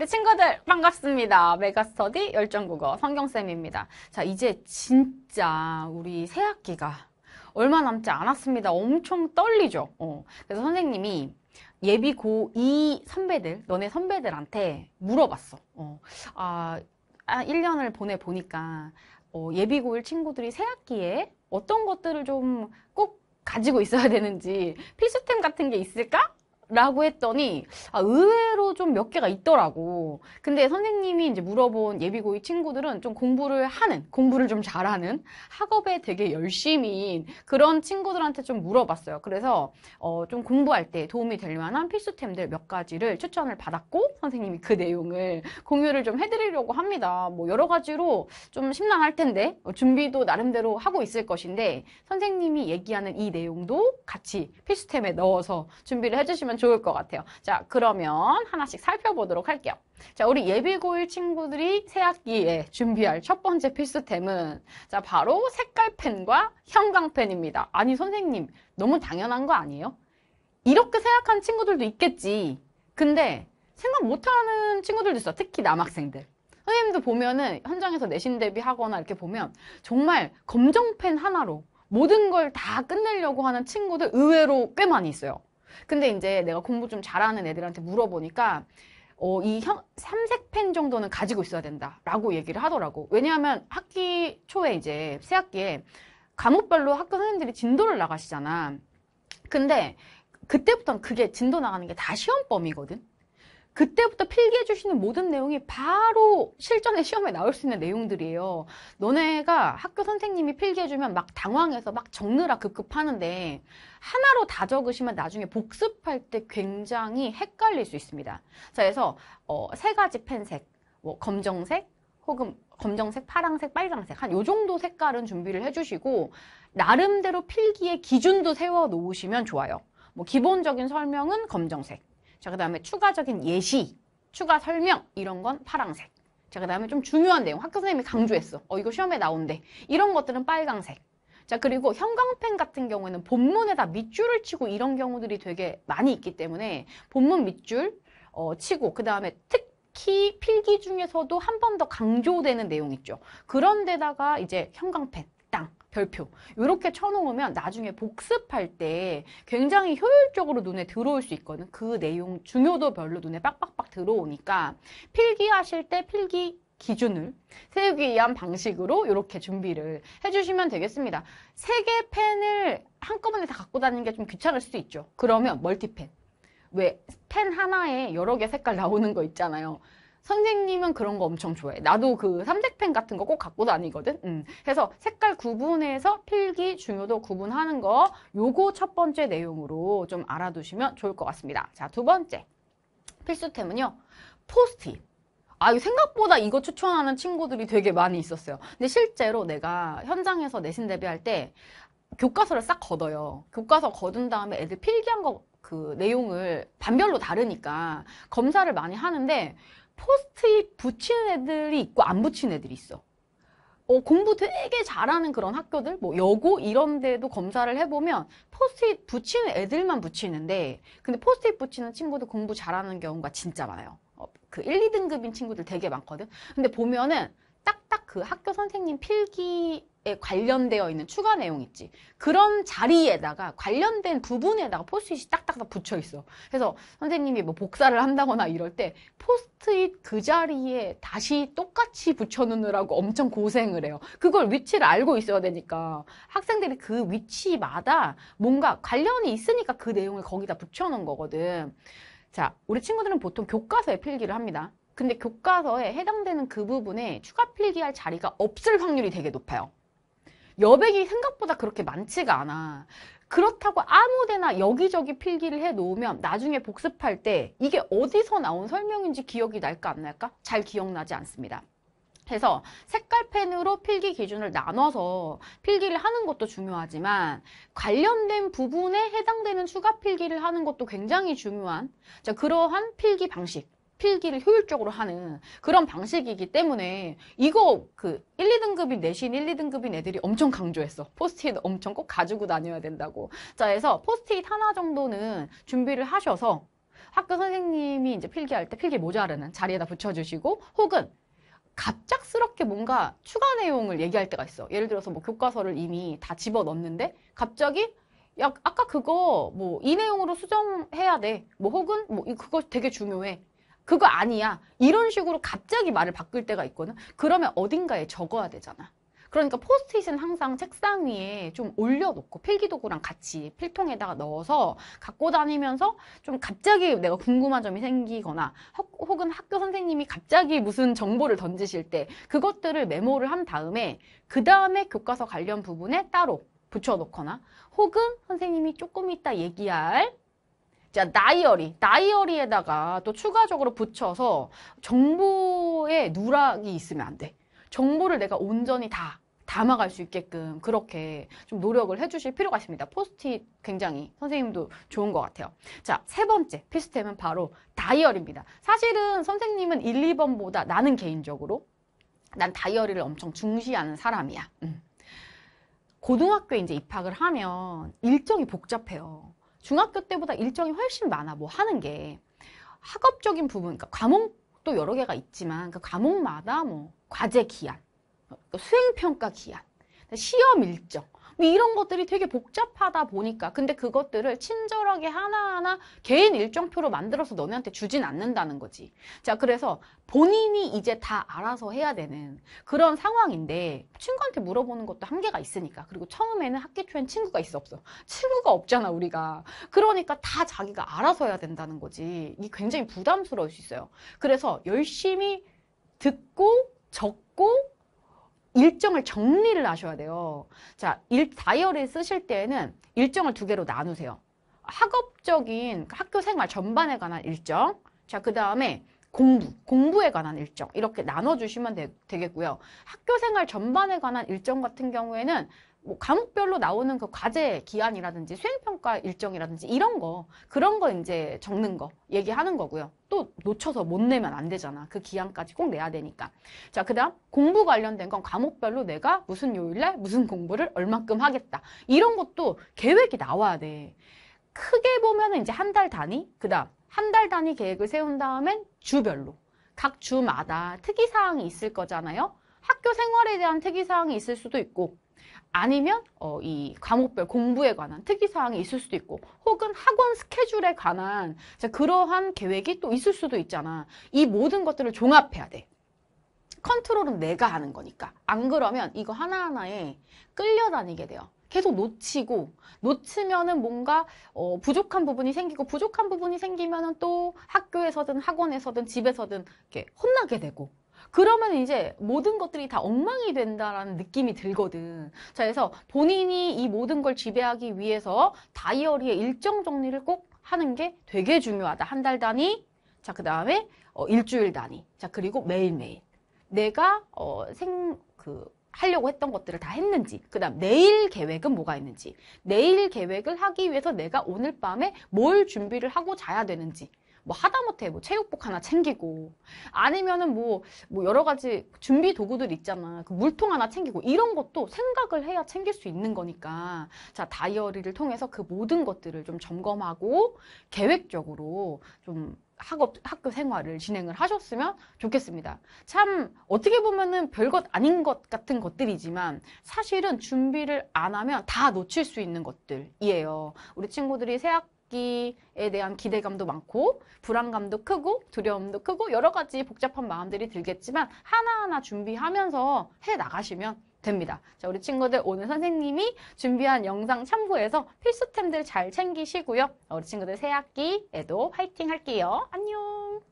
네 친구들 반갑습니다. 메가스터디 열정국어 성경쌤입니다. 자 이제 진짜 우리 새학기가 얼마 남지 않았습니다. 엄청 떨리죠. 어. 그래서 선생님이 예비 고2 선배들 너네 선배들한테 물어봤어. 어. 아, 1년을 아, 보내보니까 어, 예비 고1 친구들이 새학기에 어떤 것들을 좀 꼭 가지고 있어야 되는지 필수템 같은 게 있을까? 라고 했더니 아, 의외로 좀 몇 개가 있더라고. 근데 선생님이 이제 물어본 예비고위 친구들은 좀 공부를 하는, 공부를 좀 잘하는, 학업에 되게 열심인 그런 친구들한테 좀 물어봤어요. 그래서 어, 좀 공부할 때 도움이 될 만한 필수템들 몇 가지를 추천을 받았고 선생님이 그 내용을 공유를 좀 해드리려고 합니다. 뭐 여러 가지로 좀 심란할 텐데 뭐 준비도 나름대로 하고 있을 것인데 선생님이 얘기하는 이 내용도 같이 필수템에 넣어서 준비를 해주시면 좋을 것 같아요. 자, 그러면 하나씩 살펴보도록 할게요. 자, 우리 예비고일 친구들이 새학기에 준비할 첫 번째 필수템은 자, 바로 색깔펜과 형광펜입니다. 아니, 선생님, 너무 당연한 거 아니에요? 이렇게 생각한 친구들도 있겠지. 근데 생각 못하는 친구들도 있어. 특히 남학생들. 선생님도 보면은 현장에서 내신 대비하거나 이렇게 보면 정말 검정펜 하나로 모든 걸 다 끝내려고 하는 친구들 의외로 꽤 많이 있어요. 근데 이제 내가 공부 좀 잘하는 애들한테 물어보니까 어, 이 형, 삼색펜 정도는 가지고 있어야 된다. 라고 얘기를 하더라고. 왜냐하면 학기 초에 이제 새학기에 과목별로 학교 선생님들이 진도를 나가시잖아. 근데 그때부터는 그게 진도 나가는 게 다 시험범이거든. 그때부터 필기해 주시는 모든 내용이 바로 실전에 시험에 나올 수 있는 내용들이에요. 너네가 학교 선생님이 필기해 주면 막 당황해서 막 적느라 급급하는데 하나로 다 적으시면 나중에 복습할 때 굉장히 헷갈릴 수 있습니다. 자, 그래서 어, 세 가지 펜색, 뭐 검정색 혹은 검정색, 파랑색, 빨강색 한 요 정도 색깔은 준비를 해주시고 나름대로 필기의 기준도 세워 놓으시면 좋아요. 뭐 기본적인 설명은 검정색. 자, 그 다음에 추가적인 예시, 추가 설명 이런 건 파랑색. 자, 그 다음에 좀 중요한 내용. 학교 선생님이 강조했어. 어, 이거 시험에 나온대. 이런 것들은 빨강색. 자, 그리고 형광펜 같은 경우에는 본문에다 밑줄을 치고 이런 경우들이 되게 많이 있기 때문에 본문 밑줄 어, 치고 그 다음에 특히 필기 중에서도 한 번 더 강조되는 내용 있죠. 그런데다가 이제 형광펜 땅, 별표 이렇게 쳐놓으면 나중에 복습할 때 굉장히 효율적으로 눈에 들어올 수 있거든 그 내용 중요도 별로 눈에 빡빡빡 들어오니까 필기하실 때 필기 기준을 세우기 위한 방식으로 이렇게 준비를 해주시면 되겠습니다. 세 개 펜을 한꺼번에 다 갖고 다니는 게 좀 귀찮을 수도 있죠. 그러면 멀티펜. 왜 펜 하나에 여러 개 색깔 나오는 거 있잖아요. 선생님은 그런 거 엄청 좋아해. 나도 그 삼색펜 같은 거 꼭 갖고 다니거든. 음. 그래서 색깔 구분해서 필기, 중요도 구분하는 거 요거 첫 번째 내용으로 좀 알아두시면 좋을 것 같습니다. 자, 두 번째 필수템은요. 포스트잇. 아, 생각보다 이거 추천하는 친구들이 되게 많이 있었어요. 근데 실제로 내가 현장에서 내신 대비할 때 교과서를 싹 걷어요. 교과서 걷은 다음에 애들 필기한 거 그 내용을 반별로 다르니까 검사를 많이 하는데 포스트잇 붙이는 애들이 있고 안 붙이는 애들이 있어. 어, 공부 되게 잘하는 그런 학교들, 뭐 여고 이런 데도 검사를 해보면 포스트잇 붙이는 애들만 붙이는데 근데 포스트잇 붙이는 친구들 공부 잘하는 경우가 진짜 많아요. 어, 그 1, 2등급인 친구들 되게 많거든. 근데 보면은 딱딱 그 학교 선생님 필기 에 관련되어 있는 추가 내용 있지 그런 자리에다가 관련된 부분에다가 포스트잇이 딱딱딱 붙여 있어 그래서 선생님이 뭐 복사를 한다거나 이럴 때 포스트잇 그 자리에 다시 똑같이 붙여놓느라고 엄청 고생을 해요 그걸 위치를 알고 있어야 되니까 학생들이 그 위치마다 뭔가 관련이 있으니까 그 내용을 거기다 붙여놓은 거거든 자 우리 친구들은 보통 교과서에 필기를 합니다 근데 교과서에 해당되는 그 부분에 추가 필기할 자리가 없을 확률이 되게 높아요. 여백이 생각보다 그렇게 많지가 않아. 그렇다고 아무데나 여기저기 필기를 해놓으면 나중에 복습할 때 이게 어디서 나온 설명인지 기억이 날까 안 날까? 잘 기억나지 않습니다. 해서 색깔펜으로 필기 기준을 나눠서 필기를 하는 것도 중요하지만 관련된 부분에 해당되는 추가 필기를 하는 것도 굉장히 중요한 그러한 필기 방식 필기를 효율적으로 하는 그런 방식이기 때문에 이거 그 1, 2등급인 내신 1, 2등급인 애들이 엄청 강조했어. 포스트잇 엄청 꼭 가지고 다녀야 된다고. 자, 해서 포스트잇 하나 정도는 준비를 하셔서 학교 선생님이 이제 필기할 때 필기 모자르는 자리에다 붙여주시고 혹은 갑작스럽게 뭔가 추가 내용을 얘기할 때가 있어. 예를 들어서 뭐 교과서를 이미 다 집어넣는데 갑자기 야 아까 그거 뭐 이 내용으로 수정해야 돼. 뭐 혹은 뭐 그거 되게 중요해. 그거 아니야. 이런 식으로 갑자기 말을 바꿀 때가 있거든. 그러면 어딘가에 적어야 되잖아. 그러니까 포스트잇은 항상 책상 위에 좀 올려놓고 필기도구랑 같이 필통에다가 넣어서 갖고 다니면서 좀 갑자기 내가 궁금한 점이 생기거나 혹은 학교 선생님이 갑자기 무슨 정보를 던지실 때 그것들을 메모를 한 다음에 그 다음에 교과서 관련 부분에 따로 붙여놓거나 혹은 선생님이 조금 이따 얘기할 자, 다이어리, 다이어리에다가 또 추가적으로 붙여서 정보에 누락이 있으면 안 돼. 정보를 내가 온전히 다 담아갈 수 있게끔 그렇게 좀 노력을 해주실 필요가 있습니다. 포스트잇 굉장히 선생님도 좋은 것 같아요. 자, 세 번째 피스템은 바로 다이어리입니다. 사실은 선생님은 1, 2번보다 나는 개인적으로 난 다이어리를 엄청 중시하는 사람이야. 음. 고등학교에 이제 입학을 하면 일정이 복잡해요. 중학교 때보다 일정이 훨씬 많아 뭐 하는 게 학업적인 부분 그러니까 과목도 여러 개가 있지만 그 과목마다 뭐 과제 기한 뭐 수행평가 기한 시험 일정 뭐 이런 것들이 되게 복잡하다 보니까 근데 그것들을 친절하게 하나하나 개인 일정표로 만들어서 너네한테 주진 않는다는 거지 자 그래서 본인이 이제 다 알아서 해야 되는 그런 상황인데 친구한테 물어보는 것도 한계가 있으니까 그리고 처음에는 학기 초엔 친구가 있어 없어 친구가 없잖아 우리가 그러니까 다 자기가 알아서 해야 된다는 거지 이게 굉장히 부담스러울 수 있어요 그래서 열심히 듣고 적고 일정을 정리를 하셔야 돼요. 자, 일, 다이어리 쓰실 때에는 일정을 두 개로 나누세요. 학업적인 학교 생활 전반에 관한 일정. 자, 그 다음에 공부, 공부에 관한 일정 이렇게 나눠주시면 되, 되 겠고요 학교 생활 전반에 관한 일정 같은 경우에는 뭐 과목별로 나오는 그 과제 기한이라든지 수행평가 일정이라든지 이런 거 그런 거 이제 적는 거 얘기하는 거고요. 또 놓쳐서 못 내면 안 되잖아. 그 기한까지 꼭 내야 되니까. 자, 그다음 공부 관련된 건 과목별로 내가 무슨 요일날 무슨 공부를 얼마큼 하겠다. 이런 것도 계획이 나와야 돼. 크게 보면은 이제 한 달 단위, 그다음 한 달 단위 계획을 세운 다음엔 주별로 각 주마다 특이 사항이 있을 거잖아요. 학교 생활에 대한 특이 사항이 있을 수도 있고 아니면 어, 이 과목별 공부에 관한 특이사항이 있을 수도 있고 혹은 학원 스케줄에 관한 그러한 계획이 또 있을 수도 있잖아. 이 모든 것들을 종합해야 돼. 컨트롤은 내가 하는 거니까. 안 그러면 이거 하나하나에 끌려다니게 돼요. 계속 놓치고 놓치면은 뭔가 어, 부족한 부분이 생기고 부족한 부분이 생기면은 또 학교에서든 학원에서든 집에서든 이렇게 혼나게 되고 그러면 이제 모든 것들이 다 엉망이 된다라는 느낌이 들거든. 자, 그래서 본인이 이 모든 걸 지배하기 위해서 다이어리에 일정 정리를 꼭 하는 게 되게 중요하다. 한 달 단위, 자, 그 다음에 어, 일주일 단위, 자, 그리고 매일매일. 내가 어, 생, 그, 하려고 했던 것들을 다 했는지 그 다음 내일 계획은 뭐가 있는지 내일 계획을 하기 위해서 내가 오늘 밤에 뭘 준비를 하고 자야 되는지 뭐 하다못해 뭐 체육복 하나 챙기고 아니면은 뭐, 뭐 여러 가지 준비 도구들 있잖아. 그 물통 하나 챙기고 이런 것도 생각을 해야 챙길 수 있는 거니까 자 다이어리를 통해서 그 모든 것들을 좀 점검하고 계획적으로 좀 학업, 학교 생활을 진행을 하셨으면 좋겠습니다. 참 어떻게 보면은 별것 아닌 것 같은 것들이지만 사실은 준비를 안 하면 다 놓칠 수 있는 것들이에요. 우리 친구들이 새학 바기에 대한 기대감도 많고 불안감도 크고 두려움도 크고 여러 가지 복잡한 마음들이 들겠지만 하나하나 준비하면서 해 나가시면 됩니다. 자, 우리 친구들 오늘 선생님이 준비한 영상 참고해서 필수템들 잘 챙기시고요. 우리 친구들 새 학기에도 화이팅 할게요. 안녕!